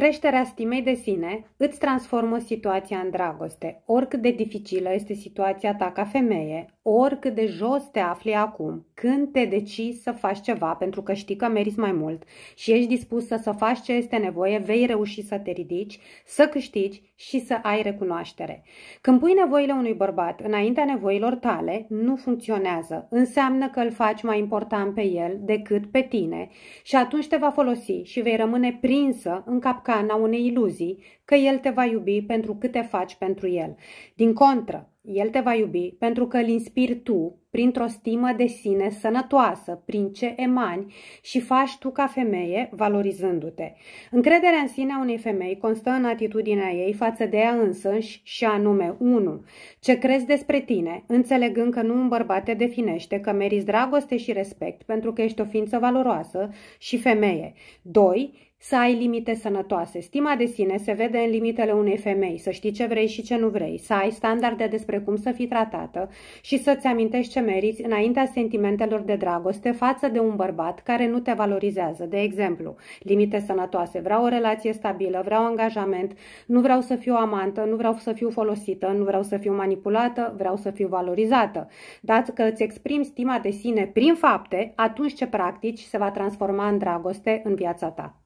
Creșterea stimei de sine îți transformă situația în dragoste, oricât de dificilă este situația ta ca femeie, oricât de jos te afli acum, când te decizi să faci ceva pentru că știi că meriți mai mult și ești dispusă să faci ce este nevoie, vei reuși să te ridici, să câștigi și să ai recunoaștere. Când pui nevoile unui bărbat înaintea nevoilor tale, nu funcționează. Înseamnă că îl faci mai important pe el decât pe tine și atunci te va folosi și vei rămâne prinsă în cap capcana unei iluzii că el te va iubi pentru cât te faci pentru el. Din contră, el te va iubi pentru că îl inspiri tu printr-o stimă de sine sănătoasă, prin ce emani și faci tu ca femeie, valorizându-te. Încrederea în sine a unei femei constă în atitudinea ei față de ea însăși și anume 1. Ce crezi despre tine, înțelegând că nu un bărbat te definește, că meriți dragoste și respect pentru că ești o ființă valoroasă și femeie. 2. Să ai limite sănătoase. Stima de sine se vede în limitele unei femei, să știi ce vrei și ce nu vrei, să ai standarde despre cum să fii tratată și să-ți amintești ce meriți înaintea sentimentelor de dragoste față de un bărbat care nu te valorizează. De exemplu, limite sănătoase. Vreau o relație stabilă, vreau angajament, nu vreau să fiu amantă, nu vreau să fiu folosită, nu vreau să fiu manipulată, vreau să fiu valorizată. Dacă îți exprimi stima de sine prin fapte, atunci ce practici se va transforma în dragoste în viața ta.